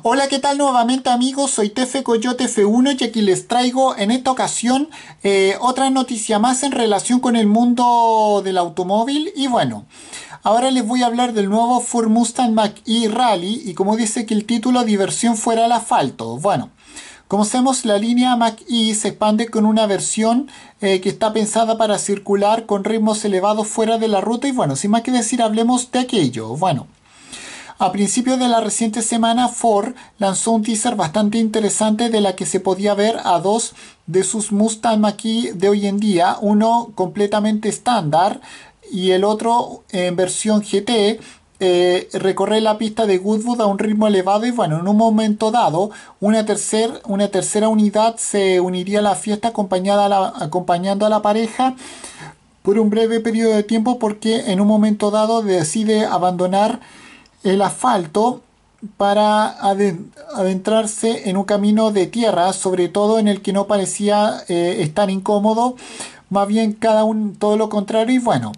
Hola, ¿qué tal nuevamente amigos? Soy Tefe Coyote F1 y aquí les traigo en esta ocasión eh, otra noticia más en relación con el mundo del automóvil y bueno, ahora les voy a hablar del nuevo Ford Mustang Mach-E Rally y como dice que el título diversión fuera el asfalto, bueno... Como sabemos, la línea Mach-E se expande con una versión eh, que está pensada para circular con ritmos elevados fuera de la ruta y bueno, sin más que decir, hablemos de aquello. Bueno, a principios de la reciente semana, Ford lanzó un teaser bastante interesante de la que se podía ver a dos de sus Mustang de hoy en día, uno completamente estándar y el otro en versión GT, recorre eh, recorrer la pista de Goodwood a un ritmo elevado y bueno, en un momento dado, una, una tercera unidad se uniría a la fiesta acompañada acompañando a la pareja por un breve periodo de tiempo porque en un momento dado decide abandonar el asfalto para adentrarse en un camino de tierra, sobre todo en el que no parecía eh, estar incómodo, más bien cada uno todo lo contrario y bueno,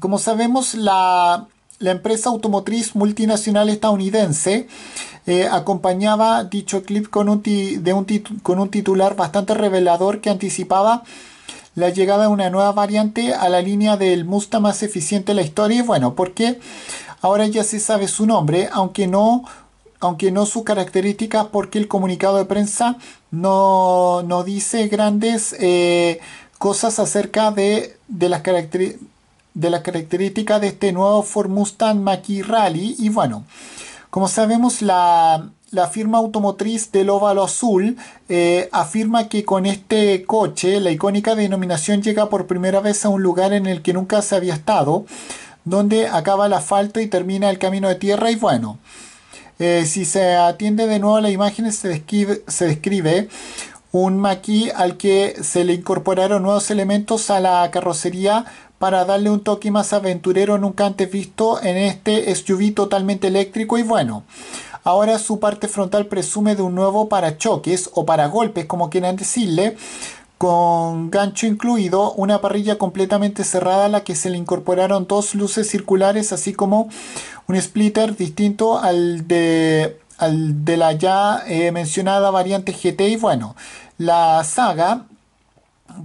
como sabemos la, empresa automotriz multinacional estadounidense eh, acompañaba dicho clip con un, con un titular bastante revelador que anticipaba la llegada de una nueva variante a la línea del musta más eficiente de la historia y bueno, ¿por qué? Ahora ya se sabe su nombre, aunque no, aunque no sus características, porque el comunicado de prensa no, dice grandes eh, cosas acerca de, de las características de de este nuevo Ford Mustang Rally y bueno, como sabemos la, la firma automotriz del óvalo azul eh, afirma que con este coche la icónica denominación llega por primera vez a un lugar en el que nunca se había estado donde acaba el asfalto y termina el camino de tierra y bueno. Eh, si se atiende de nuevo a las imágenes, se describe, se describe un maquis al que se le incorporaron nuevos elementos a la carrocería para darle un toque más aventurero nunca antes visto en este SUV totalmente eléctrico y bueno. Ahora su parte frontal presume de un nuevo parachoques o para golpes. como quieran decirle, con gancho incluido, una parrilla completamente cerrada a la que se le incorporaron dos luces circulares, así como un splitter distinto al de, de la ya eh, mencionada variante GT. Y bueno, la saga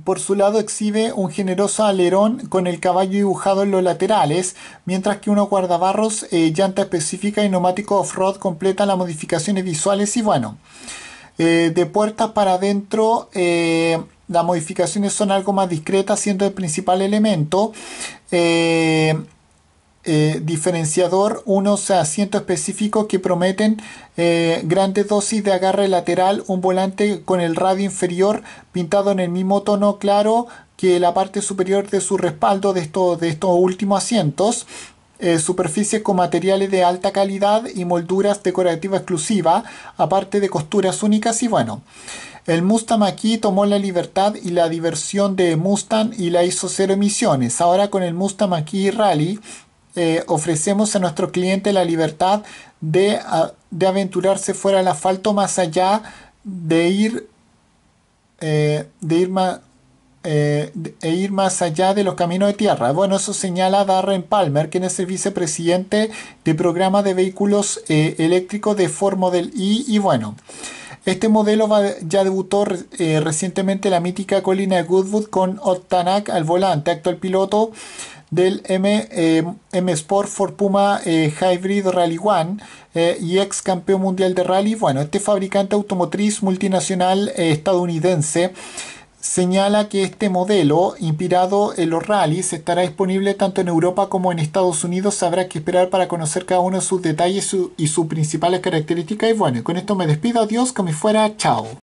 por su lado exhibe un generoso alerón con el caballo dibujado en los laterales, mientras que unos guardabarros, eh, llanta específica y neumático off-road completan las modificaciones visuales y bueno, eh, de puertas para adentro las modificaciones son algo más discretas, siendo el principal elemento eh, eh, diferenciador unos asientos específicos que prometen eh, grandes dosis de agarre lateral, un volante con el radio inferior pintado en el mismo tono claro que la parte superior de su respaldo de, estos últimos asientos. superficies con materiales de alta calidad y molduras decorativas exclusivas, aparte de costuras únicas y bueno. El Mustang aquí tomó la libertad y la diversión de Mustang y la hizo cero emisiones. Ahora con el Mustang aquí Rally eh, ofrecemos a nuestro cliente la libertad ah, de, aventurarse fuera del asfalto más allá de ir, eh, de más eh, e ir más allá de los caminos de tierra. Bueno, eso señala Darren Palmer, quien es el vicepresidente de programa de vehículos eléctricos de Ford Model I. Y bueno, este modelo ya debutó eh, recientemente la mítica colina de Goodwood con Ottanak al volante, actual piloto del M, eh, Sport for Puma eh, Hybrid Rally One y ex campeón mundial de rally. Bueno, este fabricante automotriz multinacional estadounidense señala que este modelo, inspirado en los rallies, estará disponible tanto en Europa como en Estados Unidos. Habrá que esperar para conocer cada uno de sus detalles y sus principales características. Y bueno, con esto me despido. Adiós, me fuera. Chao.